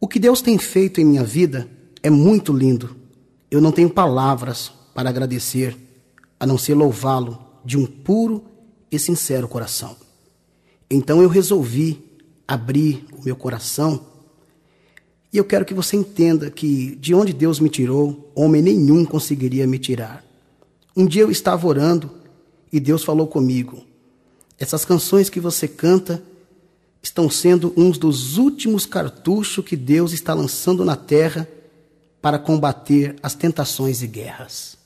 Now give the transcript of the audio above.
O que Deus tem feito em minha vida é muito lindo. Eu não tenho palavras para agradecer, a não ser louvá-lo de um puro e sincero coração. Então eu resolvi abrir o meu coração e eu quero que você entenda que de onde Deus me tirou, homem nenhum conseguiria me tirar. Um dia eu estava orando e Deus falou comigo: Essas canções que você canta estão sendo uns dos últimos cartuchos que Deus está lançando na terra para combater as tentações e guerras.